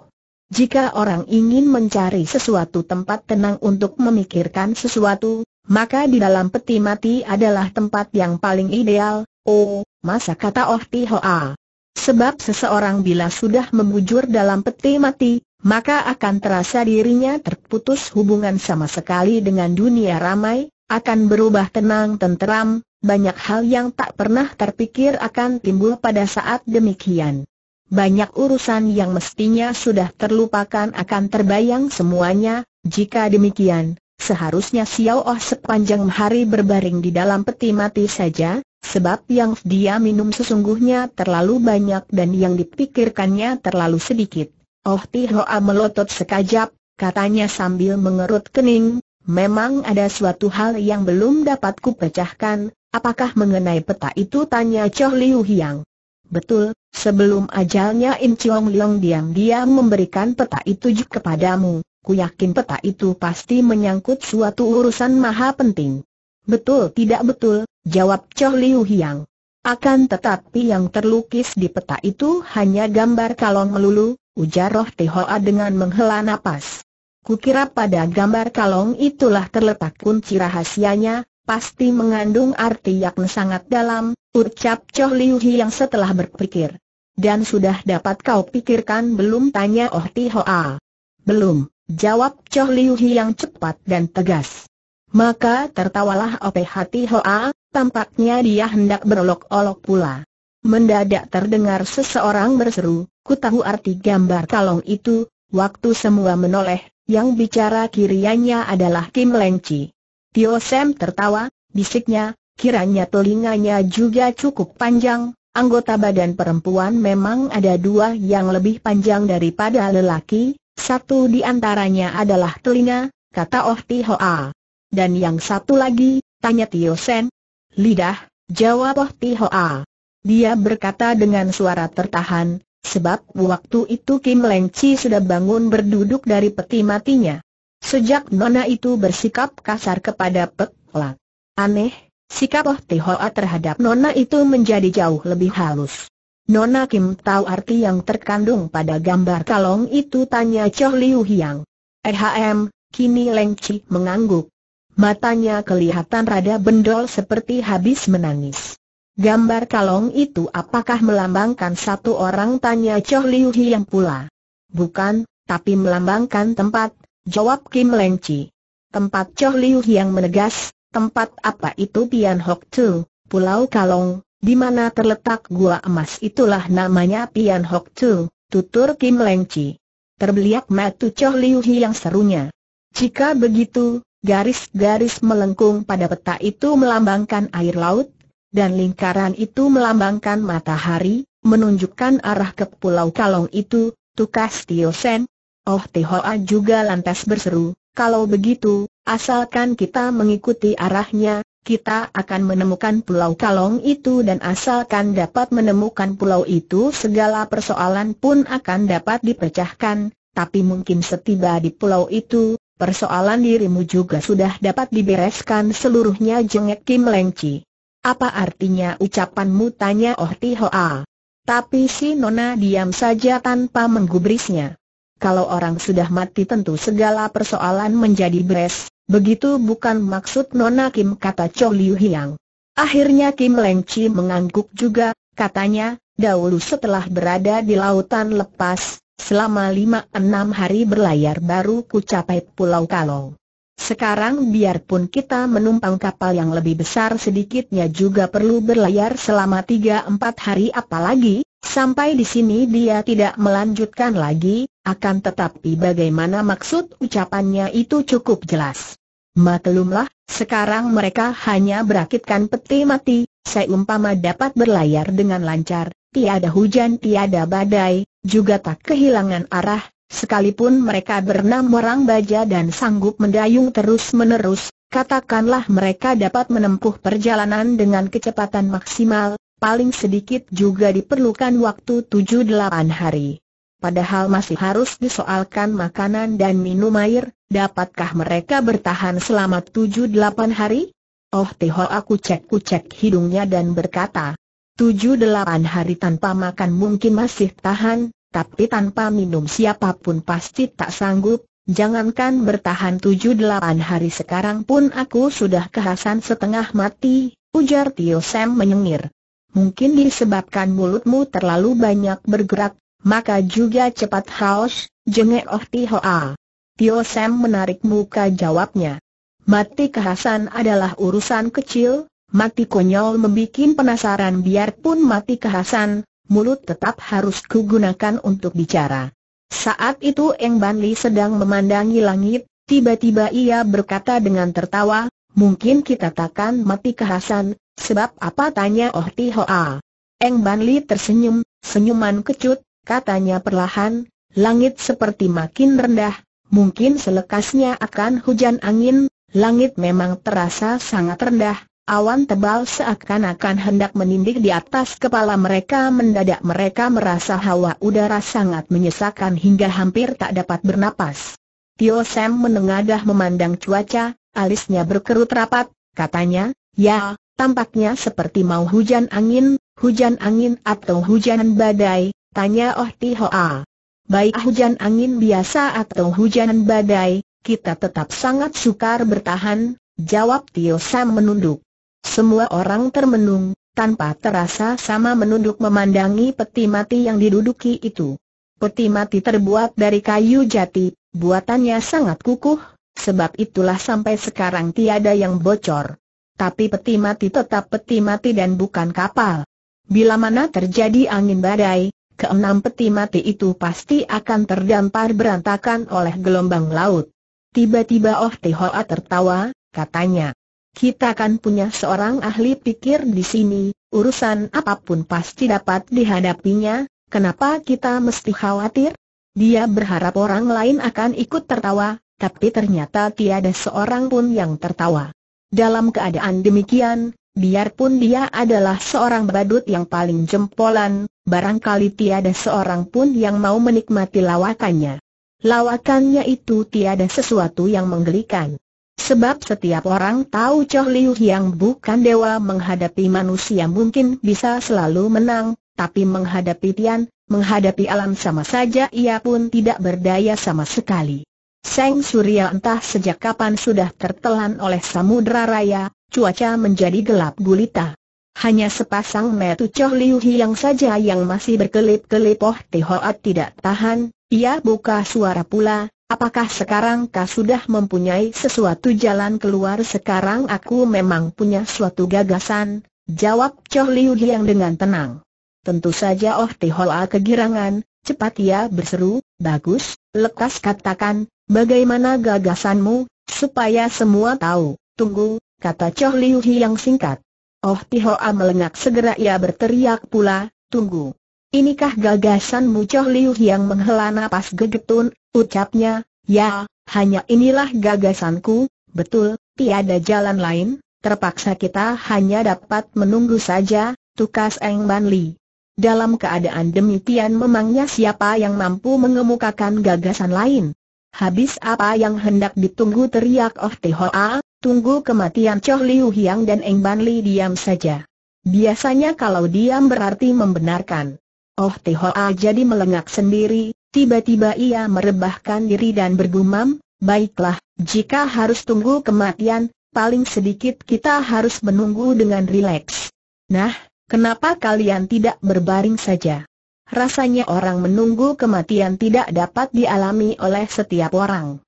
Jika orang ingin mencari sesuatu tempat tenang untuk memikirkan sesuatu, maka di dalam peti mati adalah tempat yang paling ideal, oh, masa kata Oh Tihoa. Sebab seseorang bila sudah membujur dalam peti mati, maka akan terasa dirinya terputus hubungan sama sekali dengan dunia ramai, akan berubah tenang tenteram, banyak hal yang tak pernah terpikir akan timbul pada saat demikian. Banyak urusan yang mestinya sudah terlupakan akan terbayang semuanya, jika demikian, seharusnya Xiao Oh sepanjang hari berbaring di dalam peti mati saja, sebab yang dia minum sesungguhnya terlalu banyak dan yang dipikirkannya terlalu sedikit. Oh Pihoa melotot sekajap, katanya sambil mengerut kening, memang ada suatu hal yang belum dapat kupecahkan, apakah mengenai peta itu tanya Choh Liu Hiang. Betul, sebelum ajalnya In Chong Liong diam-diam memberikan peta itu juga kepadamu, ku yakin peta itu pasti menyangkut suatu urusan maha penting. Betul tidak betul, jawab Choh Liu Hiang. Akan tetapi yang terlukis di peta itu hanya gambar kalong melulu, ujar Roh Tehoa dengan menghela napas. Kukira pada gambar kalong itulah terletak kunci rahasianya, pasti mengandung arti yang sangat dalam, ucap Choh Liu Hi yang setelah berpikir. Dan sudah dapat kau pikirkan belum tanya Oh Tihoa? Belum, jawab Choh Liu Hi yang cepat dan tegas. Maka tertawalah Opeh Hati Hoa, tampaknya dia hendak berolok-olok pula. Mendadak terdengar seseorang berseru, ku tahu arti gambar kalong itu, waktu semua menoleh, yang bicara kiriannya adalah Kim Leng Chi. Tio Sam tertawa, bisiknya, kiranya telinganya juga cukup panjang, anggota badan perempuan memang ada dua yang lebih panjang daripada lelaki, satu di antaranya adalah telinga, kata Oh Ti Hoa. Dan yang satu lagi, tanya Tio Sen. Lidah, jawab Oh Ti Hoa. Dia berkata dengan suara tertahan, sebab waktu itu Kim Leng Chi sudah bangun berduduk dari peti matinya. Sejak nona itu bersikap kasar kepada Pek Lak. Aneh, sikap Oh Hoa terhadap nona itu menjadi jauh lebih halus. Nona Kim tahu arti yang terkandung pada gambar kalong itu tanya Choh Liu Hiang. Ehm, kini Leng Chi mengangguk. Matanya kelihatan rada bendol seperti habis menangis. Gambar kalong itu apakah melambangkan satu orang tanya Choh Liu yang pula. Bukan, tapi melambangkan tempat, jawab Kim Leng Chi. Tempat Choh Liu yang menegas, tempat apa itu Pian Hok Tu, Pulau Kalong, di mana terletak gua emas itulah namanya Pian Hok Tu, tutur Kim Leng Chi. Terbeliak matu Choh Liu yang serunya. Jika begitu, garis-garis melengkung pada peta itu melambangkan air laut, dan lingkaran itu melambangkan matahari, menunjukkan arah ke Pulau Kalong itu, tukas Tio Sen. Oh Tihoa juga lantas berseru, kalau begitu, asalkan kita mengikuti arahnya, kita akan menemukan Pulau Kalong itu dan asalkan dapat menemukan pulau itu segala persoalan pun akan dapat dipecahkan, tapi mungkin setiba di pulau itu, persoalan dirimu juga sudah dapat dibereskan seluruhnya jengek Kim Lengci. Apa artinya ucapanmu tanya Oh Tihoa? Tapi si Nona diam saja tanpa menggubrisnya. Kalau orang sudah mati tentu segala persoalan menjadi beres, begitu bukan maksud Nona Kim kata Cho Liu Hiang. Akhirnya Kim Leng Chi mengangguk juga, katanya, dahulu setelah berada di lautan lepas, selama lima enam hari berlayar baru ku capai Pulau Kalong. Sekarang biarpun kita menumpang kapal yang lebih besar sedikitnya juga perlu berlayar selama 3-4 hari apalagi, sampai di sini dia tidak melanjutkan lagi, akan tetapi bagaimana maksud ucapannya itu cukup jelas. Maklumlah, sekarang mereka hanya berakitkan peti mati, Saya umpama dapat berlayar dengan lancar, tiada hujan tiada badai, juga tak kehilangan arah, Sekalipun mereka bernam orang baja dan sanggup mendayung terus-menerus, katakanlah mereka dapat menempuh perjalanan dengan kecepatan maksimal, paling sedikit juga diperlukan waktu 7-8 hari. Padahal masih harus disoalkan makanan dan minum air, dapatkah mereka bertahan selama 7-8 hari? Oh Teho aku cek cek hidungnya dan berkata, 7-8 hari tanpa makan mungkin masih tahan, tapi tanpa minum siapapun pasti tak sanggup, jangankan bertahan tujuh delapan hari sekarang pun aku sudah kehasan setengah mati, ujar Tio Sam menyengir. Mungkin disebabkan mulutmu terlalu banyak bergerak, maka juga cepat haus, jengek Oh Tihoa. Tio Sam menarik muka jawabnya. Mati kehasan adalah urusan kecil, mati konyol membuat penasaran biarpun mati kehasan, mulut tetap harus kugunakan untuk bicara. Saat itu Eng Ban sedang memandangi langit, tiba-tiba ia berkata dengan tertawa, mungkin kita takkan mati kehasan, sebab apa tanya Oh Ti Hoa. Eng Ban tersenyum, senyuman kecut, katanya perlahan, langit seperti makin rendah, mungkin selekasnya akan hujan angin, langit memang terasa sangat rendah, Awan tebal seakan-akan hendak menindik di atas kepala mereka mendadak mereka merasa hawa udara sangat menyesakan hingga hampir tak dapat bernapas. Tio Sam menengadah memandang cuaca, alisnya berkerut rapat, katanya, ya, tampaknya seperti mau hujan angin, hujan angin atau hujan badai, tanya Oh Tihoa. Baik hujan angin biasa atau hujan badai, kita tetap sangat sukar bertahan, jawab Tio Sam menunduk. Semua orang termenung, tanpa terasa sama menunduk memandangi peti mati yang diduduki itu. Peti mati terbuat dari kayu jati, buatannya sangat kukuh, sebab itulah sampai sekarang tiada yang bocor. Tapi peti mati tetap peti mati dan bukan kapal. Bila mana terjadi angin badai, keenam peti mati itu pasti akan terdampar berantakan oleh gelombang laut. Tiba-tiba Oh Tihoa tertawa, katanya kita kan punya seorang ahli pikir di sini, urusan apapun pasti dapat dihadapinya, kenapa kita mesti khawatir? Dia berharap orang lain akan ikut tertawa, tapi ternyata tiada seorang pun yang tertawa. Dalam keadaan demikian, biarpun dia adalah seorang badut yang paling jempolan, barangkali tiada seorang pun yang mau menikmati lawakannya. Lawakannya itu tiada sesuatu yang menggelikan. Sebab setiap orang tahu Choh Liu yang bukan dewa menghadapi manusia mungkin bisa selalu menang, tapi menghadapi Tian, menghadapi alam sama saja ia pun tidak berdaya sama sekali. Seng Surya entah sejak kapan sudah tertelan oleh samudra raya, cuaca menjadi gelap gulita. Hanya sepasang metu Choh Liu yang saja yang masih berkelip-kelip Oh Tihoat tidak tahan, ia buka suara pula, Apakah sekarang kau sudah mempunyai sesuatu jalan keluar sekarang aku memang punya suatu gagasan, jawab Choh Liu yang dengan tenang. Tentu saja Oh A kegirangan, cepat ia ya, berseru, bagus, lekas katakan, bagaimana gagasanmu, supaya semua tahu, tunggu, kata Choh Liu yang singkat. Oh A melengak segera ia berteriak pula, tunggu. Inikah gagasanmu Choh Liu yang menghela napas gegetun, Ucapnya, ya, hanya inilah gagasanku, betul, tiada jalan lain, terpaksa kita hanya dapat menunggu saja, tukas Eng Ban Li. Dalam keadaan demikian memangnya siapa yang mampu mengemukakan gagasan lain? Habis apa yang hendak ditunggu teriak Oh Tihoa, tunggu kematian Choh Liu Hiang dan Eng Ban Li diam saja. Biasanya kalau diam berarti membenarkan. Oh Tihoa jadi melengak sendiri, Tiba-tiba ia merebahkan diri dan bergumam, baiklah, jika harus tunggu kematian, paling sedikit kita harus menunggu dengan rileks. Nah, kenapa kalian tidak berbaring saja? Rasanya orang menunggu kematian tidak dapat dialami oleh setiap orang.